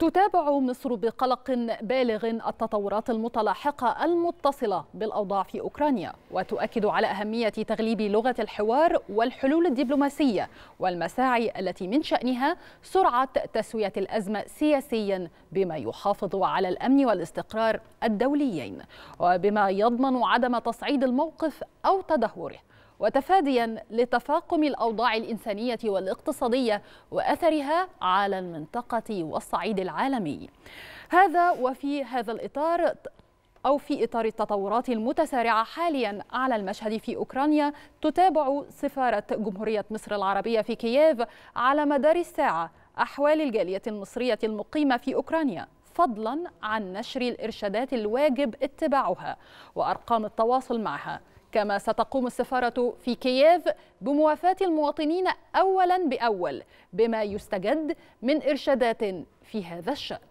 تتابع مصر بقلق بالغ التطورات المتلاحقة المتصلة بالأوضاع في أوكرانيا وتؤكد على أهمية تغليب لغة الحوار والحلول الدبلوماسية والمساعي التي من شأنها سرعة تسوية الأزمة سياسيا بما يحافظ على الأمن والاستقرار الدوليين وبما يضمن عدم تصعيد الموقف أو تدهوره وتفاديا لتفاقم الأوضاع الإنسانية والاقتصادية وأثرها على المنطقة والصعيد العالمي هذا وفي هذا الإطار أو في إطار التطورات المتسارعة حاليا على المشهد في أوكرانيا تتابع سفارة جمهورية مصر العربية في كييف على مدار الساعة أحوال الجالية المصرية المقيمة في أوكرانيا فضلا عن نشر الإرشادات الواجب اتباعها وأرقام التواصل معها كما ستقوم السفارة في كييف بموافاة المواطنين أولا بأول بما يستجد من إرشادات في هذا الشأن